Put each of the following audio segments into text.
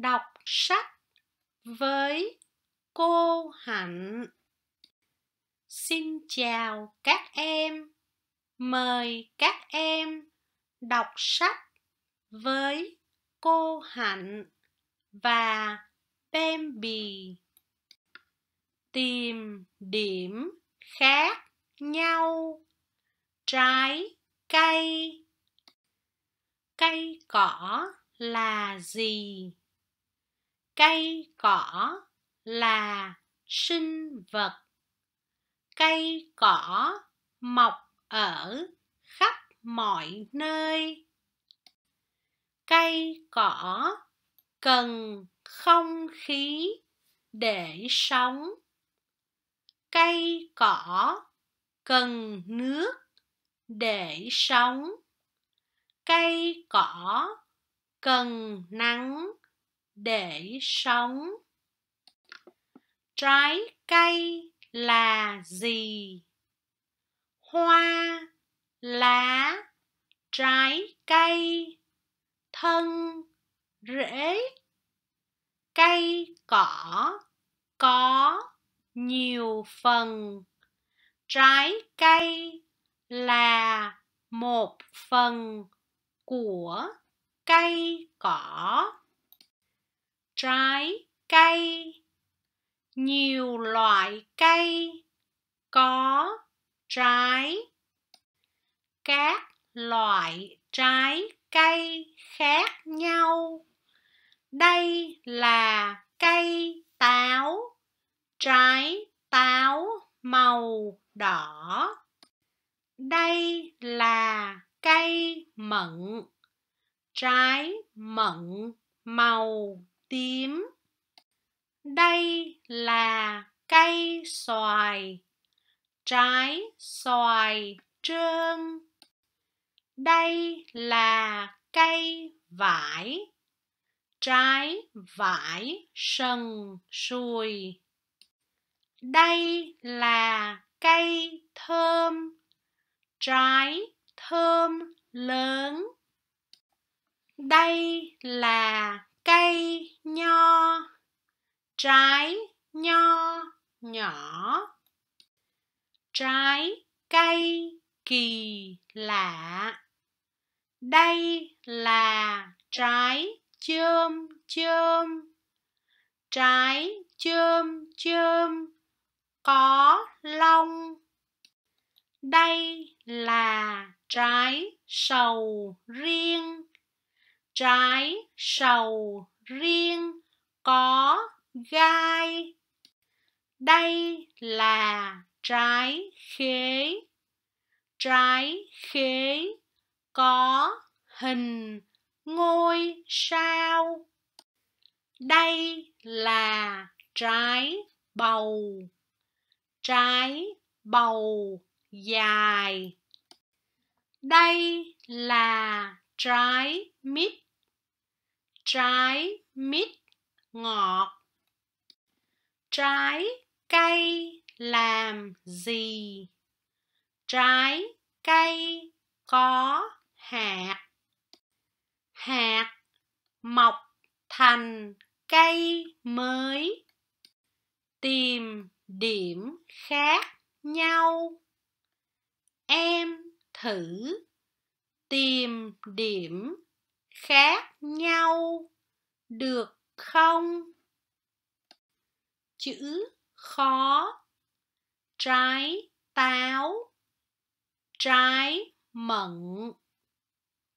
đọc sách với cô Hạnh. Xin chào các em. Mời các em đọc sách với cô Hạnh và bì Tìm điểm khác nhau. Trái cây. Cây cỏ là gì? cây cỏ là sinh vật cây cỏ mọc ở khắp mọi nơi cây cỏ cần không khí để sống cây cỏ cần nước để sống cây cỏ cần nắng để sống trái cây là gì hoa lá trái cây thân rễ cây cỏ có nhiều phần trái cây là một phần của cây cỏ trái cây nhiều loại cây có trái các loại trái cây khác nhau đây là cây táo trái táo màu đỏ đây là cây mận trái mận màu tím đây là cây xoài trái xoài trơn đây là cây vải trái vải sần sùi đây là cây thơm trái thơm lớn đây là cây nho trái nho nhỏ trái cây kỳ lạ đây là trái chôm chôm trái chôm chôm có lông đây là trái sầu riêng trái sầu riêng có gai. Đây là trái khế. Trái khế có hình ngôi sao. Đây là trái bầu. Trái bầu dài. Đây là trái mít trái mít ngọt trái cây làm gì trái cây có hạt hạt mọc thành cây mới tìm điểm khác nhau em thử tìm điểm khác nhau được không? Chữ khó trái táo trái mận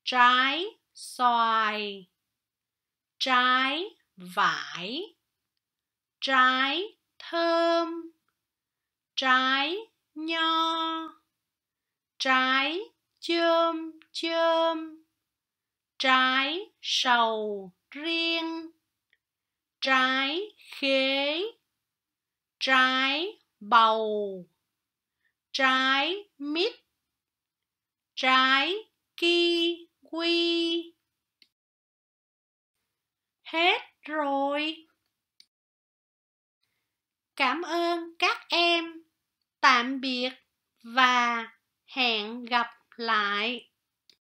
trái xoài trái vải trái thơm trái nho trái chôm chôm trái sầu riêng trái khế trái bầu trái mít trái kiwi hết rồi cảm ơn các em tạm biệt và hẹn gặp lại